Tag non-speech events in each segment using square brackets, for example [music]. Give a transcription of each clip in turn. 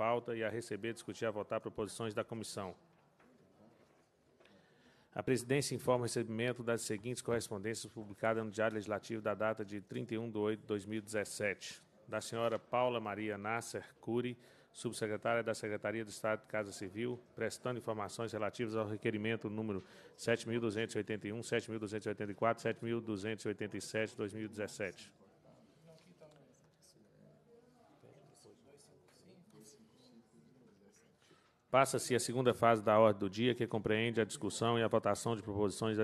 pauta e a receber, discutir e a votar proposições da comissão. A presidência informa o recebimento das seguintes correspondências publicadas no Diário Legislativo da data de 31 de 8 de 2017. Da senhora Paula Maria Nasser Cury, subsecretária da Secretaria do Estado de Casa Civil, prestando informações relativas ao requerimento número 7.281, 7.284, 7.287, 2017. Passa-se a segunda fase da ordem do dia, que compreende a discussão e a votação de proposições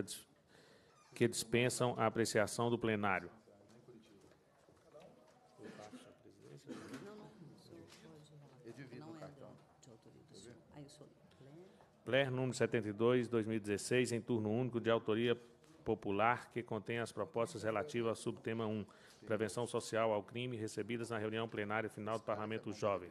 que dispensam a apreciação do plenário. Pler número 72, 2016, em turno único de autoria popular, que contém as propostas relativas ao subtema 1, prevenção social ao crime, recebidas na reunião plenária final do Parlamento Jovem.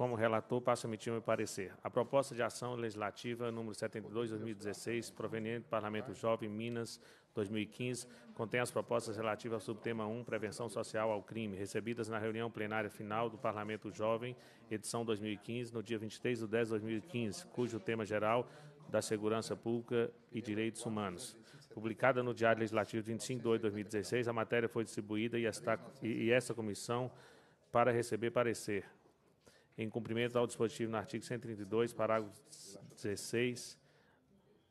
Como relator, passo a emitir meu parecer. A proposta de ação legislativa número 72/2016, proveniente do Parlamento Jovem Minas 2015, contém as propostas relativas ao subtema 1, prevenção social ao crime, recebidas na reunião plenária final do Parlamento Jovem, edição 2015, no dia 23 de 10 de 2015, cujo tema geral da Segurança Pública e Direitos Humanos. Publicada no Diário Legislativo 25 de 8 de 2016, a matéria foi distribuída e esta, e esta comissão para receber parecer em cumprimento ao dispositivo no artigo 132, parágrafo 16,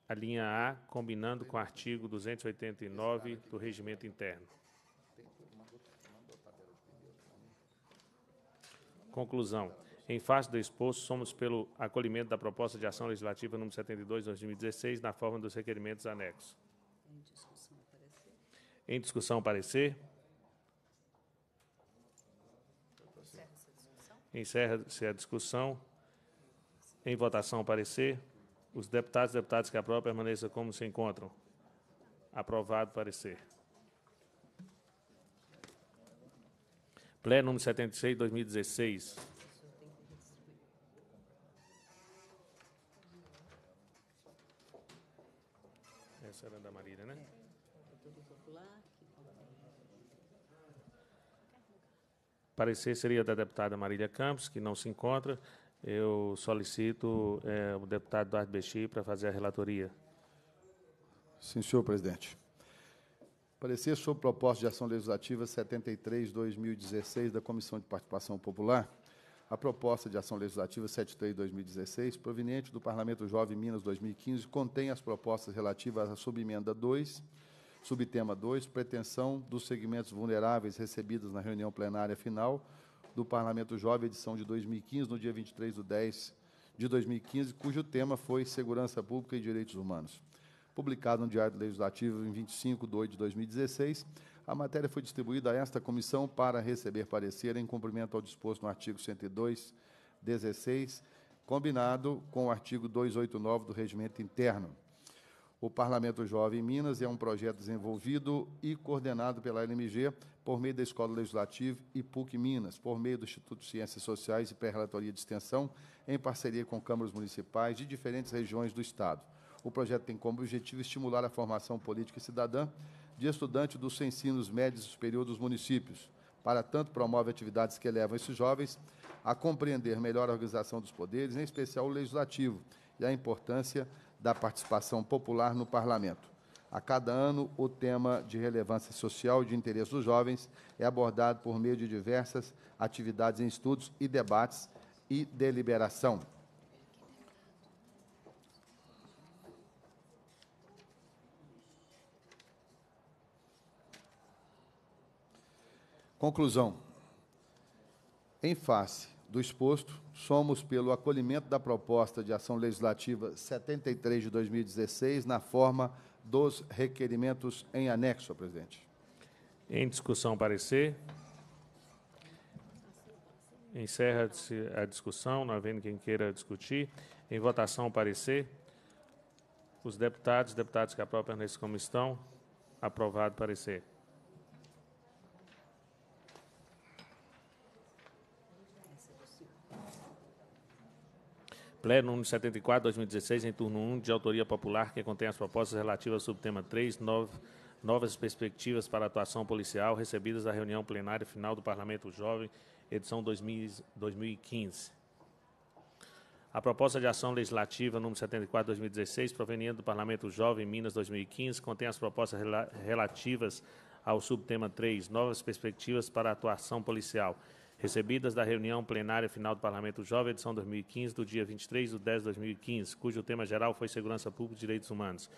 a linha A, combinando com o artigo 289 do Regimento Interno. Conclusão. Em face do exposto, somos pelo acolhimento da proposta de ação legislativa número 72 de 2016, na forma dos requerimentos anexos. Em discussão, parecer. Encerra-se a discussão. Em votação, parecer. Os deputados e deputadas que aprovam permaneçam como se encontram. Aprovado parecer. Pleno número 76, 2016. parecer seria da deputada Marília Campos, que não se encontra. Eu solicito é, o deputado Eduardo Bexi para fazer a relatoria. Sim, senhor presidente. Parecer sobre proposta de ação legislativa 73-2016 da Comissão de Participação Popular, a proposta de ação legislativa 73-2016, proveniente do Parlamento Jovem Minas 2015, contém as propostas relativas à subemenda 2 Subtema 2, pretensão dos segmentos vulneráveis recebidos na reunião plenária final do Parlamento Jovem, edição de 2015, no dia 23 de 10 de 2015, cujo tema foi Segurança Pública e Direitos Humanos. Publicado no Diário Legislativo em 25 de 8 de 2016, a matéria foi distribuída a esta comissão para receber parecer em cumprimento ao disposto no artigo 102, 16, combinado com o artigo 289 do Regimento Interno. O Parlamento Jovem em Minas é um projeto desenvolvido e coordenado pela LMG por meio da Escola Legislativa e PUC Minas, por meio do Instituto de Ciências Sociais e Pré-Relatoria de Extensão, em parceria com câmaras municipais de diferentes regiões do Estado. O projeto tem como objetivo estimular a formação política e cidadã de estudantes dos ensinos médios e superior dos municípios. Para tanto, promove atividades que elevam esses jovens a compreender melhor a organização dos poderes, em especial o legislativo, e a importância da participação popular no parlamento. A cada ano, o tema de relevância social e de interesse dos jovens é abordado por meio de diversas atividades em estudos e debates e deliberação. Conclusão. Em face do exposto, somos pelo acolhimento da proposta de ação legislativa 73 de 2016, na forma dos requerimentos em anexo, presidente. Em discussão, parecer. Encerra-se a discussão, não havendo quem queira discutir. Em votação, parecer. Os deputados, deputados que apropriam nesse como estão, aprovado parecer. Lé número 74, 2016, em turno 1, de autoria popular, que contém as propostas relativas ao subtema 3, novas perspectivas para a atuação policial, recebidas da reunião plenária final do Parlamento Jovem, edição 2015. A proposta de ação legislativa número 74 2016, proveniente do Parlamento Jovem Minas 2015, contém as propostas rela relativas ao subtema 3, novas perspectivas para a atuação policial, recebidas da reunião plenária final do Parlamento Jovem, edição 2015, do dia 23 de 10 de 2015, cujo tema geral foi Segurança Pública e Direitos Humanos.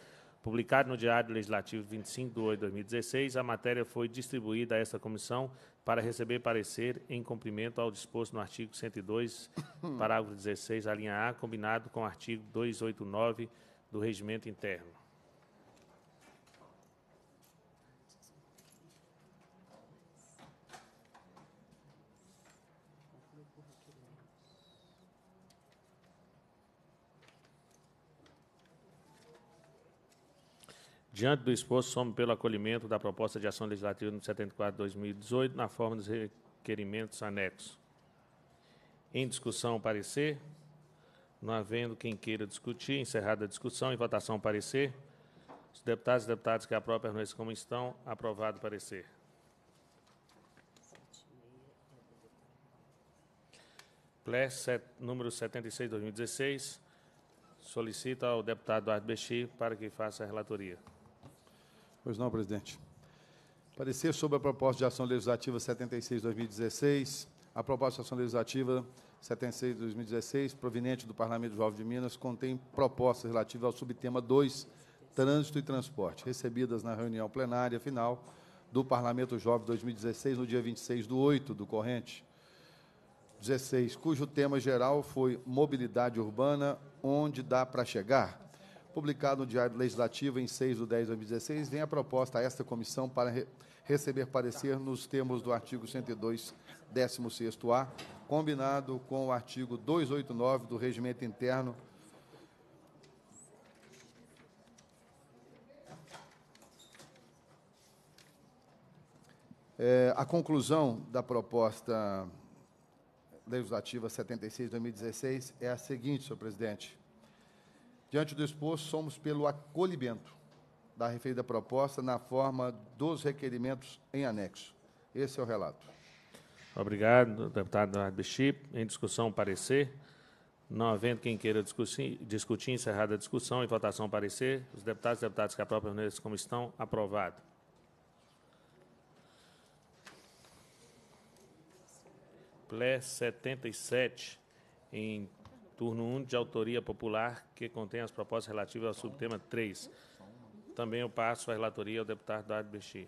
Publicado no Diário Legislativo 25 de 8 de 2016, a matéria foi distribuída a esta comissão para receber parecer em cumprimento ao disposto no artigo 102, [coughs] parágrafo 16, a linha A, combinado com o artigo 289 do Regimento Interno. Diante do exposto, somo pelo acolhimento da proposta de ação legislativa no 74/2018 na forma dos requerimentos anexos. Em discussão, parecer. Não havendo quem queira discutir, encerrada a discussão e votação, parecer. Os deputados e deputadas que aprovem permanecem como estão. Aprovado o parecer. PLE número 76, 2016, solicita ao deputado Eduardo Bexi para que faça a relatoria. Pois não, presidente. Parecer sobre a proposta de ação legislativa 76-2016. A proposta de ação legislativa 76-2016, proveniente do Parlamento Jovem de Minas, contém propostas relativas ao subtema 2, Trânsito e Transporte, recebidas na reunião plenária final do Parlamento Jovem 2016, no dia 26 do 8 do corrente 16, cujo tema geral foi Mobilidade Urbana, onde dá para chegar? publicado no Diário Legislativo em 6 de 10 de 2016, vem a proposta a esta comissão para re receber parecer nos termos do artigo 102, 16º-A, combinado com o artigo 289 do Regimento Interno É, a conclusão da proposta legislativa 76 de 2016 é a seguinte, senhor presidente. Diante do exposto, somos pelo acolhimento da referida proposta na forma dos requerimentos em anexo. Esse é o relato. Obrigado, deputado Eduardo Bichip. Em discussão, parecer. Não havendo quem queira discutir, discutir encerrada a discussão e votação parecer, os deputados e deputadas que aprovam neles como estão, aprovado. Plé 77, em turno 1, de autoria popular, que contém as propostas relativas ao subtema 3. Também eu passo a relatoria ao deputado Dário Bechir.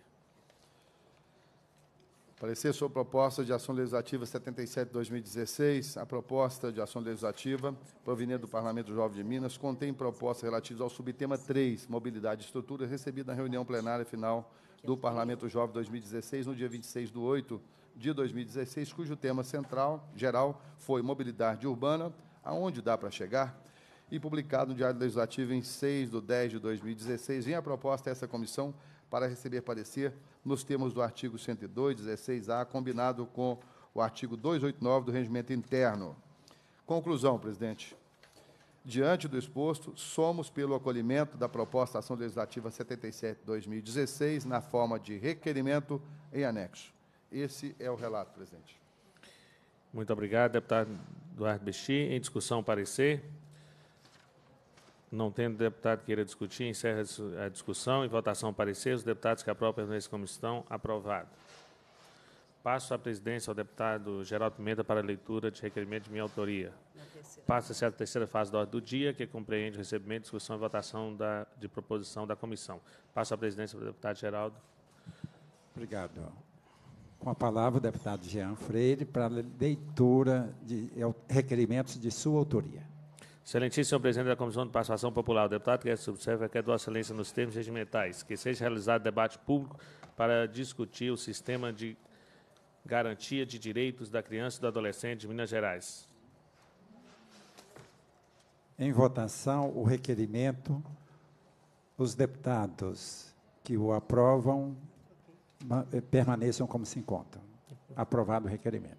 Parecer sobre a proposta de ação legislativa 77-2016. A proposta de ação legislativa proveniente do Parlamento Jovem de Minas contém propostas relativas ao subtema 3, mobilidade e estrutura, recebida na reunião plenária final do Parlamento Jovem 2016, no dia 26 de 8 de 2016, cujo tema central, geral, foi mobilidade urbana, aonde dá para chegar, e publicado no Diário Legislativo em 6 de 10 de 2016, vem a proposta a essa comissão para receber parecer nos termos do artigo 102, 16A, combinado com o artigo 289 do Regimento Interno. Conclusão, presidente. Diante do exposto, somos pelo acolhimento da proposta Ação Legislativa 77-2016, na forma de requerimento em anexo. Esse é o relato, presidente. Muito obrigado, deputado Eduardo Bixi. Em discussão, parecer. Não tendo deputado queira discutir, encerra a discussão. Em votação, parecer. Os deputados que aprovam permanecem como estão. Aprovado. Passo a presidência ao deputado Geraldo Pimenta para a leitura de requerimento de minha autoria. Passa-se é a terceira fase da ordem do dia, que compreende o recebimento, discussão e votação da, de proposição da comissão. Passo a presidência para o deputado Geraldo. Obrigado. Com a palavra o deputado Jean Freire para leitura de é requerimentos de sua autoria. Excelentíssimo presidente da Comissão de Participação Popular, o deputado que subserva é quer é Vossa Excelência nos termos regimentais que seja realizado debate público para discutir o sistema de garantia de direitos da criança e do adolescente de Minas Gerais. Em votação, o requerimento. Os deputados que o aprovam eh, permaneçam como se encontram. Aprovado o requerimento.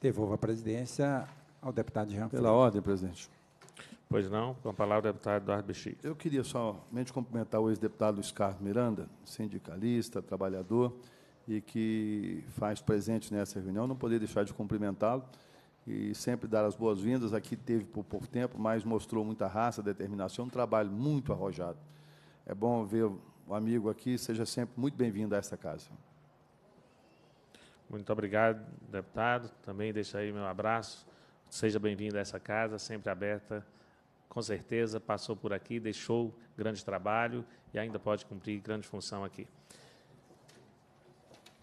Devolvo a presidência ao deputado Jean Pela ordem, presidente. Pois não, com a palavra é o deputado Eduardo Bexi. Eu queria somente cumprimentar o ex-deputado Luiz Carlos Miranda, sindicalista, trabalhador, e que faz presente nessa reunião, não poderia deixar de cumprimentá-lo e sempre dar as boas-vindas. Aqui teve por pouco tempo, mas mostrou muita raça, determinação, um trabalho muito arrojado. É bom ver um amigo aqui, seja sempre muito bem-vindo a esta casa. Muito obrigado, deputado. Também deixo aí meu abraço. Seja bem-vindo a essa casa, sempre aberta. Com certeza passou por aqui, deixou grande trabalho e ainda pode cumprir grande função aqui.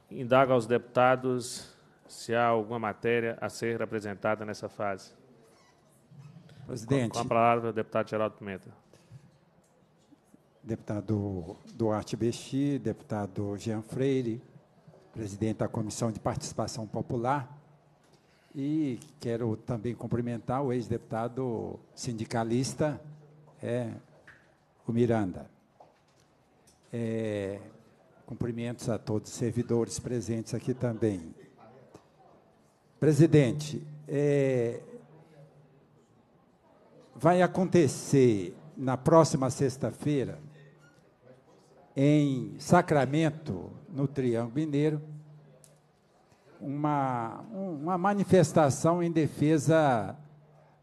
Indago aos deputados se há alguma matéria a ser apresentada nessa fase. Presidente. Com a palavra, deputado Geraldo Pimenta deputado Duarte Besti, deputado Jean Freire, presidente da Comissão de Participação Popular, e quero também cumprimentar o ex-deputado sindicalista, é, o Miranda. É, cumprimentos a todos os servidores presentes aqui também. Presidente, é, vai acontecer na próxima sexta-feira em Sacramento, no Triângulo Mineiro, uma, uma manifestação em defesa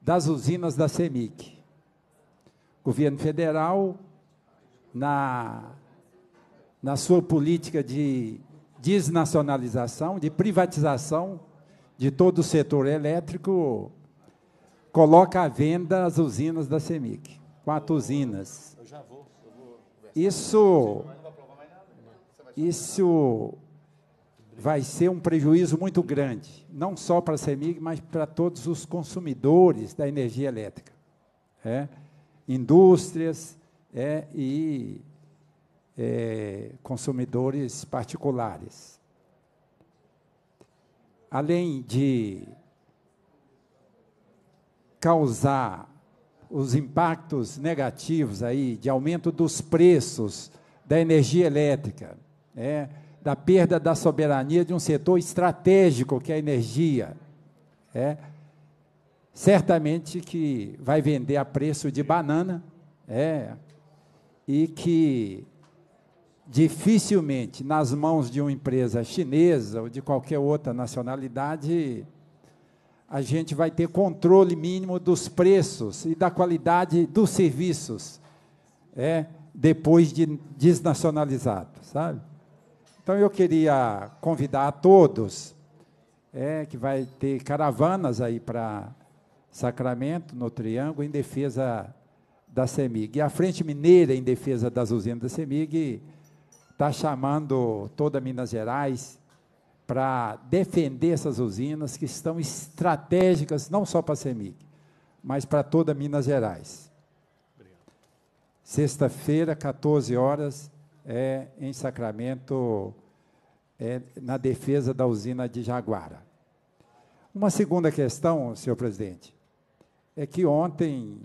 das usinas da CEMIC. Governo federal, na, na sua política de desnacionalização, de privatização de todo o setor elétrico, coloca à venda as usinas da CEMIC. Quatro usinas. Eu já vou. Isso, isso vai ser um prejuízo muito grande, não só para a CEMIG, mas para todos os consumidores da energia elétrica. É? Indústrias é, e é, consumidores particulares. Além de causar os impactos negativos aí de aumento dos preços da energia elétrica, né, da perda da soberania de um setor estratégico que é a energia, né, certamente que vai vender a preço de banana, né, e que dificilmente nas mãos de uma empresa chinesa ou de qualquer outra nacionalidade a gente vai ter controle mínimo dos preços e da qualidade dos serviços, é, depois de desnacionalizado, sabe? Então eu queria convidar a todos, é, que vai ter caravanas aí para Sacramento, no Triângulo, em defesa da CEMIG. E a Frente Mineira em defesa das usinas da CEMIG está chamando toda Minas Gerais, para defender essas usinas que estão estratégicas, não só para a CEMIG, mas para toda Minas Gerais. Sexta-feira, 14 horas, é em Sacramento, é, na defesa da usina de Jaguara. Uma segunda questão, senhor presidente, é que ontem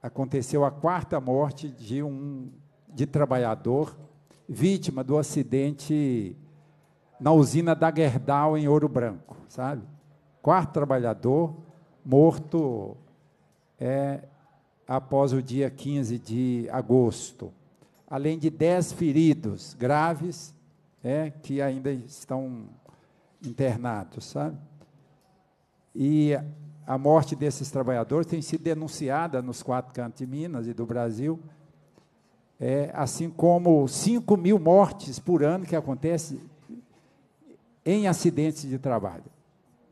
aconteceu a quarta morte de um de trabalhador vítima do acidente na usina da Gerdau, em Ouro Branco, sabe? Quarto trabalhador morto é, após o dia 15 de agosto. Além de dez feridos graves é, que ainda estão internados, sabe? E a morte desses trabalhadores tem sido denunciada nos quatro cantos de Minas e do Brasil, é, assim como 5 mil mortes por ano que acontece em acidentes de trabalho,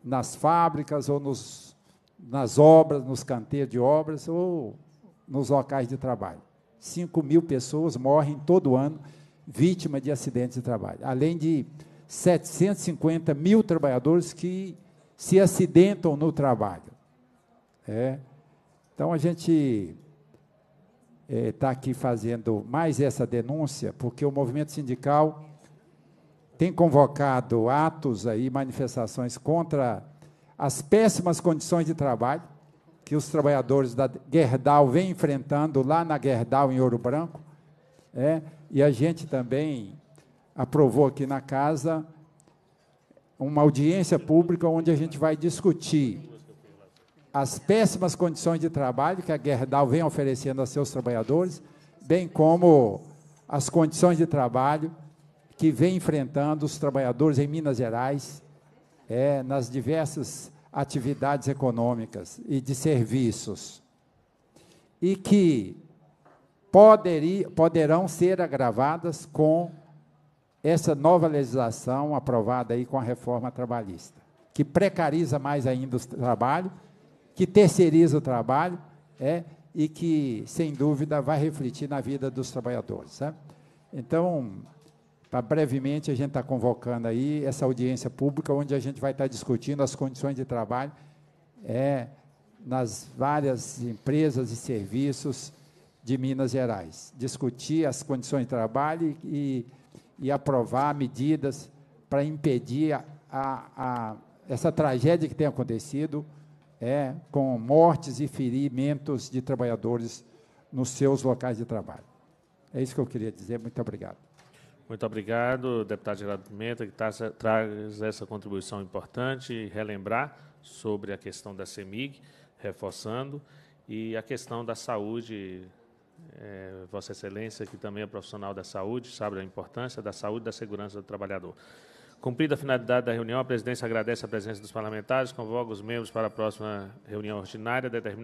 nas fábricas ou nos, nas obras, nos canteiros de obras ou nos locais de trabalho. 5 mil pessoas morrem todo ano vítimas de acidentes de trabalho, além de 750 mil trabalhadores que se acidentam no trabalho. É. Então a gente está eh, é, aqui fazendo mais essa denúncia, porque o movimento sindical tem convocado atos aí, manifestações contra as péssimas condições de trabalho que os trabalhadores da Gerdau vêm enfrentando lá na Gerdau, em Ouro Branco. É, e a gente também aprovou aqui na casa uma audiência pública onde a gente vai discutir as péssimas condições de trabalho que a Gerdau vem oferecendo a seus trabalhadores, bem como as condições de trabalho que vem enfrentando os trabalhadores em Minas Gerais, é, nas diversas atividades econômicas e de serviços, e que poderi, poderão ser agravadas com essa nova legislação aprovada aí com a reforma trabalhista, que precariza mais ainda o trabalho, que terceiriza o trabalho, é, e que, sem dúvida, vai refletir na vida dos trabalhadores. Sabe? Né? Então, para tá, brevemente a gente está convocando aí essa audiência pública, onde a gente vai estar tá discutindo as condições de trabalho é, nas várias empresas e serviços de Minas Gerais. Discutir as condições de trabalho e, e aprovar medidas para impedir a, a, a essa tragédia que tem acontecido é, com mortes e ferimentos de trabalhadores nos seus locais de trabalho. É isso que eu queria dizer. Muito obrigado. Muito obrigado, deputado Geraldo Pimenta, que traz essa contribuição importante e relembrar sobre a questão da CEMIG, reforçando, e a questão da saúde, é, Vossa Excelência, que também é profissional da saúde, sabe a importância da saúde e da segurança do trabalhador. Cumprida a finalidade da reunião, a presidência agradece a presença dos parlamentares, convoca os membros para a próxima reunião ordinária, determinada.